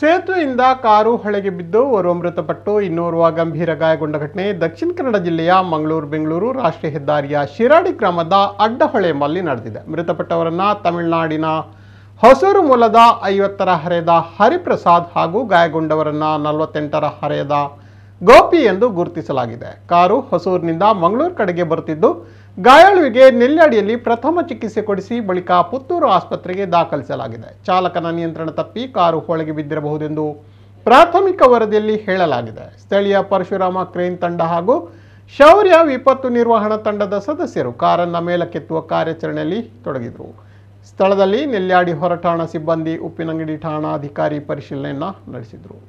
ಸೇತುವೆಯಿಂದ car ಹೊಳೆಗೆ ಬಿದ್ದು ಓರ್ವ ಮೃತಪಟ್ಟು ಇನ್ನೋರ್ವ ಗಂಭೀರ ಗಾಯಗೊಂಡ ಘಟನೆ ದಕ್ಷಿಣ ಕನ್ನಡ ಜಿಲ್ಲೆಯ ಮಂಗಳೂರು ಬೆಂಗಳೂರು ರಾಷ್ಟ್ರೀಯ ಹೆದ್ದಾರಿಯ ಶಿರಾಡಿ ಗ್ರಾಮದ ಅಡ್ಡಹೊಳೆ ಮಲ್ಲಿ ನಡೆದಿದೆ ಮೃತಪಟ್ಟವರನ್ನ ತಮಿಳುನಾಡಿನ ಹೊಸೂರು ಮೂಲದ ಐವತ್ತರ ಹರೆಯದ ಹರಿಪ್ರಸಾದ್ ಹಾಗೂ ಗಾಯಗೊಂಡವರನ್ನ ನಲವತ್ತೆಂಟರ ಹರೆಯದ ಗೋಪಿ ಎಂದು ಗುರುತಿಸಲಾಗಿದೆ ಕಾರು ಹೊಸೂರಿನಿಂದ ಮಂಗಳೂರು ಕಡೆಗೆ ಬರುತ್ತಿದ್ದು ಗಾಯಾಳುವಿಗೆ ನೆಲ್ಲಾಡಿಯಲ್ಲಿ ಪ್ರಥಮ ಚಿಕಿತ್ಸೆ ಕೊಡಿಸಿ ಬಳಿಕ ಪುತ್ತೂರು ಆಸ್ಪತ್ರೆಗೆ ದಾಖಲಿಸಲಾಗಿದೆ ಚಾಲಕನ ನಿಯಂತ್ರಣ ತಪ್ಪಿ ಕಾರು ಹೊಳೆಗೆ ಬಿದ್ದಿರಬಹುದೆಂದು ಪ್ರಾಥಮಿಕ ವರದಿಯಲ್ಲಿ ಹೇಳಲಾಗಿದೆ ಸ್ಥಳೀಯ ಪರಶುರಾಮ ಕ್ರೇನ್ ತಂಡ ಹಾಗೂ ಶೌರ್ಯ ವಿಪತ್ತು ನಿರ್ವಹಣಾ ತಂಡದ ಸದಸ್ಯರು ಕಾರನ್ನು ಮೇಲಕ್ಕೆತ್ತುವ ಕಾರ್ಯಾಚರಣೆಯಲ್ಲಿ ತೊಡಗಿದರು ಸ್ಥಳದಲ್ಲಿ ನೆಲ್ಯಾಡಿ ಹೊರಠಾಣಾ ಸಿಬ್ಬಂದಿ ಉಪ್ಪಿನಂಗಡಿ ಠಾಣಾಧಿಕಾರಿ ಪರಿಶೀಲನೆಯನ್ನು ನಡೆಸಿದರು